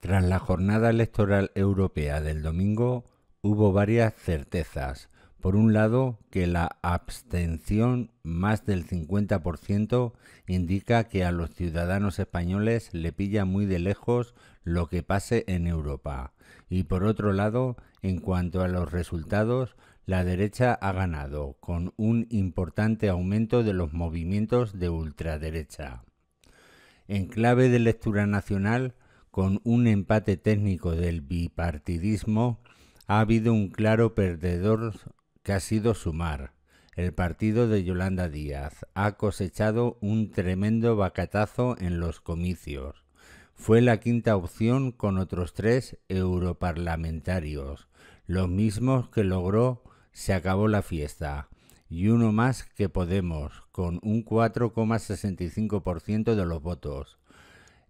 Tras la jornada electoral europea del domingo hubo varias certezas. Por un lado, que la abstención más del 50% indica que a los ciudadanos españoles le pilla muy de lejos lo que pase en Europa. Y por otro lado, en cuanto a los resultados, la derecha ha ganado, con un importante aumento de los movimientos de ultraderecha. En clave de lectura nacional, con un empate técnico del bipartidismo, ha habido un claro perdedor que ha sido Sumar. El partido de Yolanda Díaz ha cosechado un tremendo bacatazo en los comicios. Fue la quinta opción con otros tres europarlamentarios, los mismos que logró se acabó la fiesta y uno más que Podemos, con un 4,65% de los votos.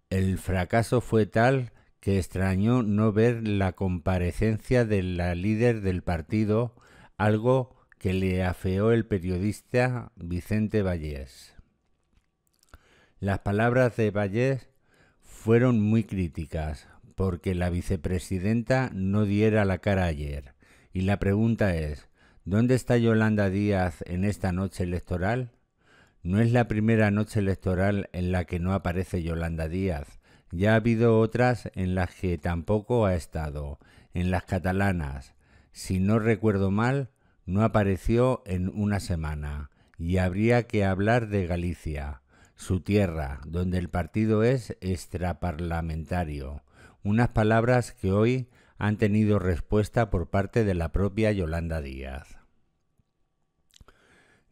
El fracaso fue tal que extrañó no ver la comparecencia de la líder del partido, algo que le afeó el periodista Vicente Vallés. Las palabras de Vallés fueron muy críticas, porque la vicepresidenta no diera la cara ayer. Y la pregunta es, ¿dónde está Yolanda Díaz en esta noche electoral? No es la primera noche electoral en la que no aparece Yolanda Díaz. Ya ha habido otras en las que tampoco ha estado. En las catalanas, si no recuerdo mal, no apareció en una semana. Y habría que hablar de Galicia, su tierra, donde el partido es extraparlamentario. Unas palabras que hoy han tenido respuesta por parte de la propia Yolanda Díaz.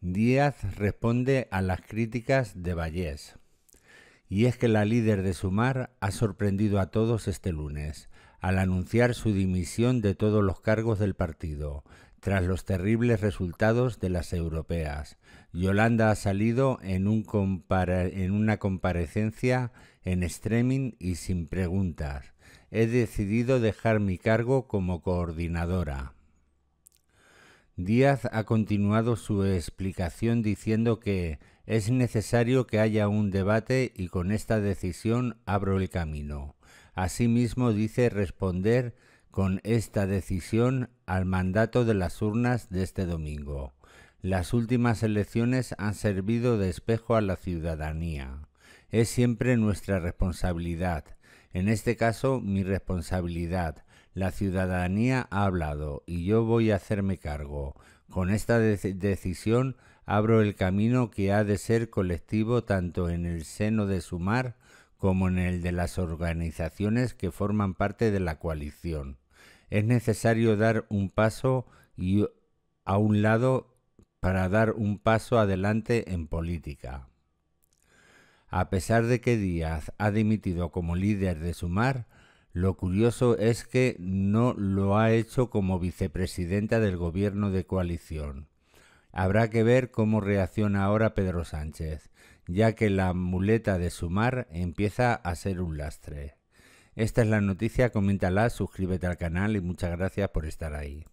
Díaz responde a las críticas de Vallés. Y es que la líder de Sumar ha sorprendido a todos este lunes, al anunciar su dimisión de todos los cargos del partido, tras los terribles resultados de las europeas. Yolanda ha salido en, en una comparecencia en streaming y sin preguntas. He decidido dejar mi cargo como coordinadora. Díaz ha continuado su explicación diciendo que es necesario que haya un debate y con esta decisión abro el camino. Asimismo dice responder con esta decisión al mandato de las urnas de este domingo. Las últimas elecciones han servido de espejo a la ciudadanía. Es siempre nuestra responsabilidad, en este caso mi responsabilidad, la ciudadanía ha hablado y yo voy a hacerme cargo. Con esta decisión abro el camino que ha de ser colectivo tanto en el seno de Sumar como en el de las organizaciones que forman parte de la coalición. Es necesario dar un paso y a un lado para dar un paso adelante en política. A pesar de que Díaz ha dimitido como líder de Sumar, lo curioso es que no lo ha hecho como vicepresidenta del gobierno de coalición. Habrá que ver cómo reacciona ahora Pedro Sánchez, ya que la muleta de sumar empieza a ser un lastre. Esta es la noticia, coméntala, suscríbete al canal y muchas gracias por estar ahí.